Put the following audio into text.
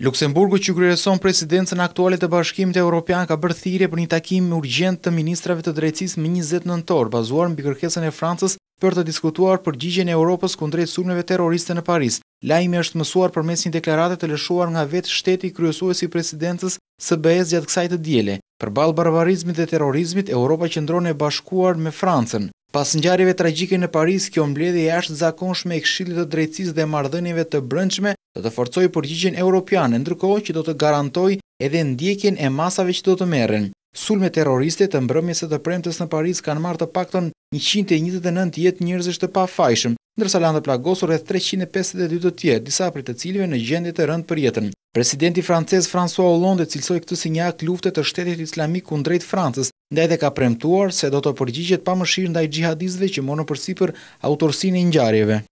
Luksemburgu që kryeson presidencën aktualit të bashkimit të Europian ka bërë thirje për një takim më urgent të ministrave të drejtsis më 29 nëntor, bazuar në bikërkesën e Francës për të diskutuar për gjigjen e Europës kundrejt surmeve terroriste në Paris. Lajmi është mësuar për mes një deklaratet të lëshuar nga vetë shteti kryesuesi presidencës së bëhes gjatë kësaj të djele. Për balë barbarizmit dhe terrorizmit, Europa qëndron e bashkuar me Francën. Pas njarjeve tragjike në Paris, kjo mbledhje jashtë zakonshme e kshilit të drejtsis dhe mardhënjeve të brëndshme do të forcoj përgjigjen europiane, ndërkohë që do të garantoj edhe ndjekjen e masave që do të merren. Sulme terroriste të mbrëmjes së të premtes në Paris kanë marrë të paktën 129 jetë njerëzish të pafajshëm, ndërsa landë të plagosur e 352 të tjerë, disa për të cilive në gjendje të rënd për jetën. Presidenti francez François Hollande cilsoj këtë si njak luftet të shtetit islamik kundrejt Francës, ndaj dhe ka premtuar se do të përgjigjet pa mëshirë ndaj gjihadizve që monë përsi për autorsin e njarjeve.